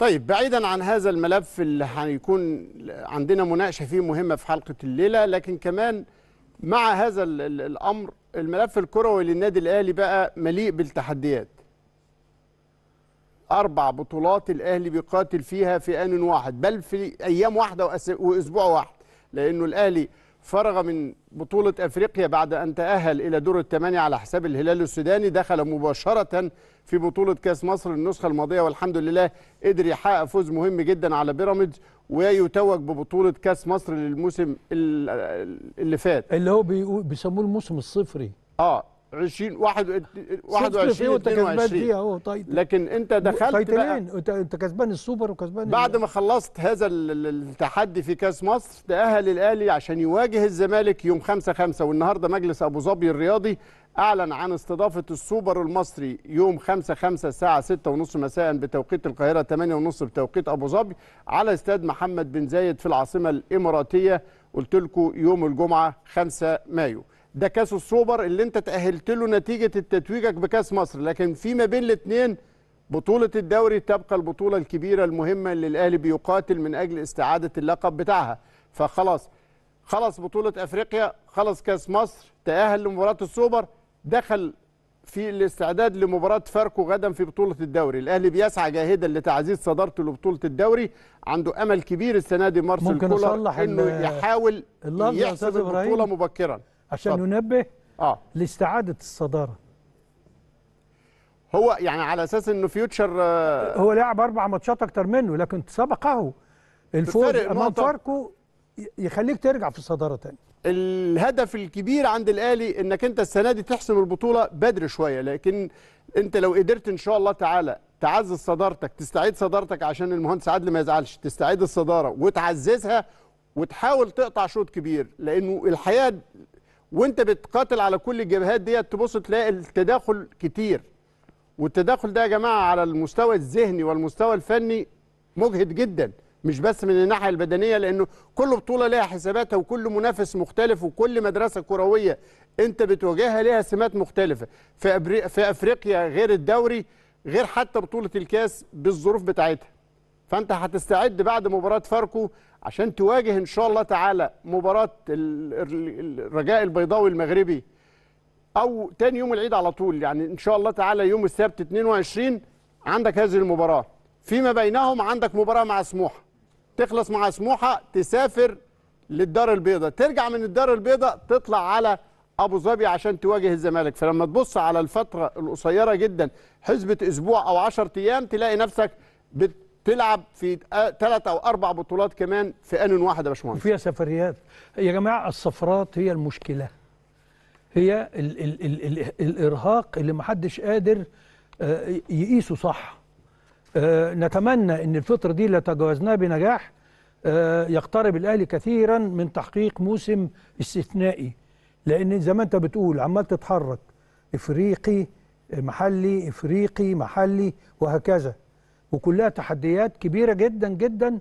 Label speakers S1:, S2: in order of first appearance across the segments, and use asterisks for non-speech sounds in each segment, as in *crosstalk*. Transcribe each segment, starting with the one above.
S1: طيب بعيدا عن هذا الملف اللي هيكون عندنا مناقشه فيه مهمه في حلقه الليله لكن كمان مع هذا الامر الملف الكروي للنادي الاهلي بقى مليء بالتحديات اربع بطولات الاهلي بيقاتل فيها في ان واحد بل في ايام واحده واسبوع واحد لانه الاهلي فرغ من بطولة أفريقيا بعد أن تأهل إلى دور الثمانية على حساب الهلال السوداني دخل مباشرة في بطولة كأس مصر النسخة الماضية والحمد لله قدر يحقق فوز مهم جدا على بيراميدز ويتوج ببطولة كأس مصر للموسم اللي فات اللي هو بيسموه الموسم الصفري اه 20 21 21 لكن انت دخلت طيب،
S2: انت كسبان
S1: السوبر وكسبان بعد ما خلصت هذا التحدي في كاس مصر تاهل الاهلي عشان يواجه الزمالك يوم 5 5 والنهارده مجلس ابو ظبي الرياضي اعلن عن استضافه السوبر المصري يوم 5 5 الساعه 6 ونص مساء بتوقيت القاهره 8 ونص بتوقيت ابو ظبي على استاد محمد بن زايد في العاصمه الاماراتيه قلت لكم يوم الجمعه 5 مايو ده كاس السوبر اللي انت تاهلت له نتيجه تتويجك بكاس مصر لكن في ما بين الاثنين بطوله الدوري تبقى البطوله الكبيره المهمه اللي الاهلي بيقاتل من اجل استعاده اللقب بتاعها فخلاص خلص بطوله افريقيا خلص كاس مصر تاهل لمباراه السوبر دخل في الاستعداد لمباراة فاركو غدا في بطولة الدوري الأهلي بيسعى جاهدا لتعزيز صدارته لبطولة الدوري عنده أمل كبير السنة دي مارسيل كولر إنه يحاول يحسب البطولة مبكرا
S2: عشان صد. ننبه آه. لاستعادة الصدارة
S1: هو يعني على اساس انه فيوتشر آه هو لعب اربع ماتشات
S2: اكتر منه لكن سبقه الفوز امام فاركو يخليك ترجع في
S1: الصداره تاني الهدف الكبير عند الاهلي انك انت السنه دي تحسم البطوله بدري شويه لكن انت لو قدرت ان شاء الله تعالى تعزز صدارتك تستعيد صدارتك عشان المهندس عادل ما يزعلش تستعيد الصداره وتعززها وتحاول تقطع شوط كبير لانه الحقيقه وانت بتقاتل على كل الجبهات ديت تبص تلاقي التداخل كتير والتداخل ده يا جماعه على المستوى الذهني والمستوى الفني مجهد جدا مش بس من الناحيه البدنيه لانه كل بطوله لها حساباتها وكل منافس مختلف وكل مدرسه كرويه انت بتواجهها ليها سمات مختلفه في في افريقيا غير الدوري غير حتى بطوله الكاس بالظروف بتاعتها فانت هتستعد بعد مباراه فاركو عشان تواجه ان شاء الله تعالى مباراه الرجاء البيضاوي المغربي او تاني يوم العيد على طول يعني ان شاء الله تعالى يوم السبت 22 عندك هذه المباراه فيما بينهم عندك مباراه مع سموحه تخلص مع سموحه تسافر للدار البيضاء ترجع من الدار البيضاء تطلع على ابو ظبي عشان تواجه الزمالك فلما تبص على الفتره القصيره جدا حسبه اسبوع او 10 ايام تلاقي نفسك بت تلعب في ثلاث او اربع بطولات كمان في ان واحد يا باشمهندس وفيها سفريات
S2: يا جماعه السفرات هي المشكله هي الـ الـ الـ الـ الارهاق اللي محدش قادر آه، يقيسه صح آه، نتمنى ان الفتره دي اللي تجاوزناها بنجاح آه، يقترب الاهلي كثيرا من تحقيق موسم استثنائي لان زي ما انت بتقول عمال تتحرك افريقي محلي افريقي محلي وهكذا وكلها تحديات كبيرة جدا جدا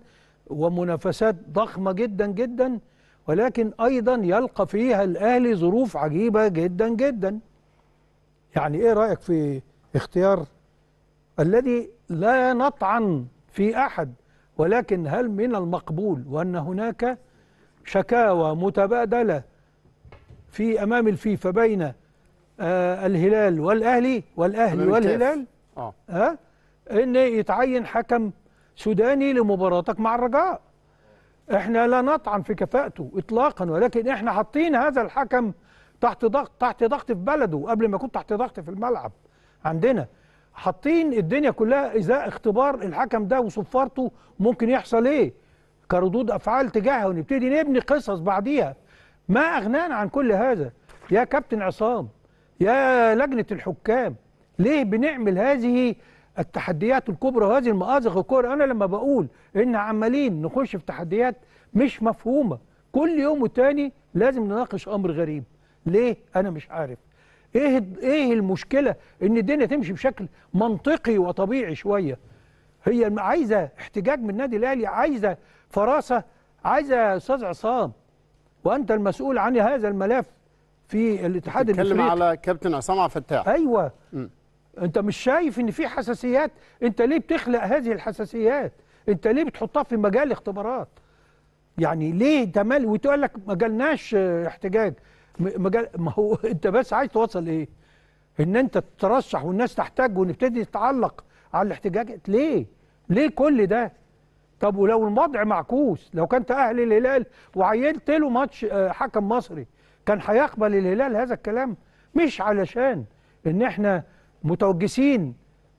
S2: ومنافسات ضخمة جدا جدا ولكن أيضا يلقى فيها الأهلي ظروف عجيبة جدا جدا يعني إيه رأيك في اختيار الذي لا نطعن في أحد ولكن هل من المقبول وأن هناك شكاوى متبادلة في أمام الفيفا بين آه الهلال والأهلي والأهلي والهلال آه. آه ان يتعين حكم سوداني لمباراتك مع الرجاء احنا لا نطعن في كفاءته اطلاقا ولكن احنا حاطين هذا الحكم تحت ضغط تحت ضغط في بلده قبل ما يكون تحت ضغط في الملعب عندنا حاطين الدنيا كلها ازاء اختبار الحكم ده وصفارته ممكن يحصل ايه كردود افعال تجاهه ونبتدي نبني قصص بعديها ما اغنانا عن كل هذا يا كابتن عصام يا لجنه الحكام ليه بنعمل هذه التحديات الكبرى وهذه المآزق الكبرى أنا لما بقول إن عمالين نخش في تحديات مش مفهومة كل يوم وتاني لازم نناقش أمر غريب ليه أنا مش عارف إيه إيه المشكلة إن الدنيا تمشي بشكل منطقي وطبيعي شوية هي عايزة احتجاج من النادي الأهلي عايزة فراسة عايزة أستاذ عصام وأنت المسؤول عن هذا الملف في الاتحاد المصري تتكلم
S1: على كابتن عصام عفتاح أيوه م.
S2: انت مش شايف ان في حساسيات انت ليه بتخلق هذه الحساسيات انت ليه بتحطها في مجال اختبارات يعني ليه تمال وتقول لك ما جالناش احتجاج مجال ما هو *laughs* انت بس عايز توصل ايه ان انت تترشح والناس تحتاج ونبتدي نتعلق على الاحتجاجات ليه ليه كل ده طب ولو الوضع معكوس لو كنت اهل الهلال وعينت له ماتش آه، حكم مصري كان هيقبل الهلال هذا الكلام مش علشان ان احنا متوجسين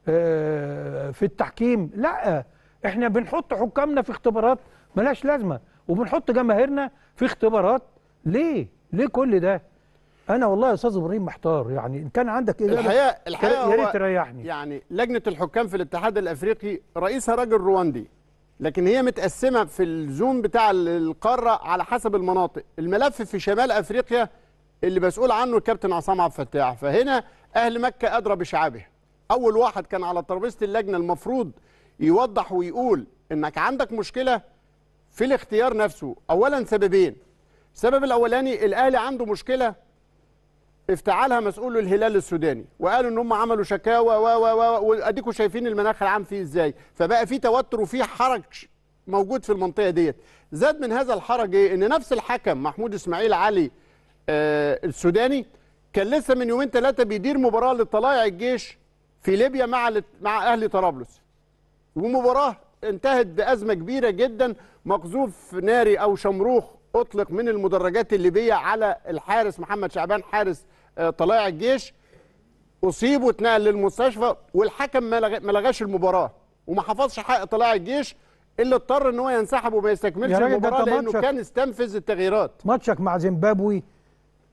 S2: آه، في التحكيم لا احنا بنحط حكامنا في اختبارات ملاش لازمه وبنحط جماهيرنا في اختبارات ليه ليه كل ده انا والله يا استاذ ابراهيم محتار يعني ان كان عندك ايه الحقيقه الحقيقه يا ريت تريحني
S1: يعني لجنه الحكام في الاتحاد الافريقي رئيسها راجل رواندي لكن هي متقسمه في الزوم بتاع القاره على حسب المناطق الملف في شمال افريقيا اللي مسؤول عنه الكابتن عصام عبد الفتاح فهنا أهل مكة أدرى بشعابه أول واحد كان على ترابيزة اللجنة المفروض يوضح ويقول إنك عندك مشكلة في الاختيار نفسه أولا سببين السبب الأولاني الأهلي عنده مشكلة افتعلها مسؤول الهلال السوداني وقالوا ان هم عملوا شكاوى و و و واديكم شايفين المناخ العام فيه ازاي فبقى في توتر وفي حرج موجود في المنطقه ديت زاد من هذا الحرج ايه ان نفس الحكم محمود اسماعيل علي آه السوداني كان لسه من يومين ثلاثه بيدير مباراه لطلائع الجيش في ليبيا مع مع اهلي طرابلس ومباراه انتهت بازمه كبيره جدا مقذوف ناري او شمروخ اطلق من المدرجات الليبيه على الحارس محمد شعبان حارس آه، طلائع الجيش اصيب واتنقل للمستشفى والحكم ما لغاش المباراه وما حفظش حق طلائع الجيش اللي اضطر ان هو ينسحب وما يستكملش المباراه لانه كان استنفذ التغييرات
S2: ماتشك مع زيمبابوي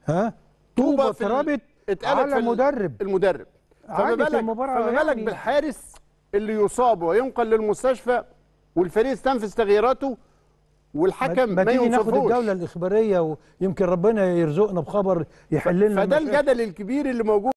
S2: ها طوبه
S1: اتربت على المدرب المدرب فما بالك فما بالك يعني. بالحارس اللي يصاب وينقل للمستشفى والفريق استنفذ تغييراته والحكم ما, ما ينصفوش ناخد الجوله
S2: الاخباريه ويمكن ربنا يرزقنا بخبر يحل لنا فده الجدل الكبير اللي موجود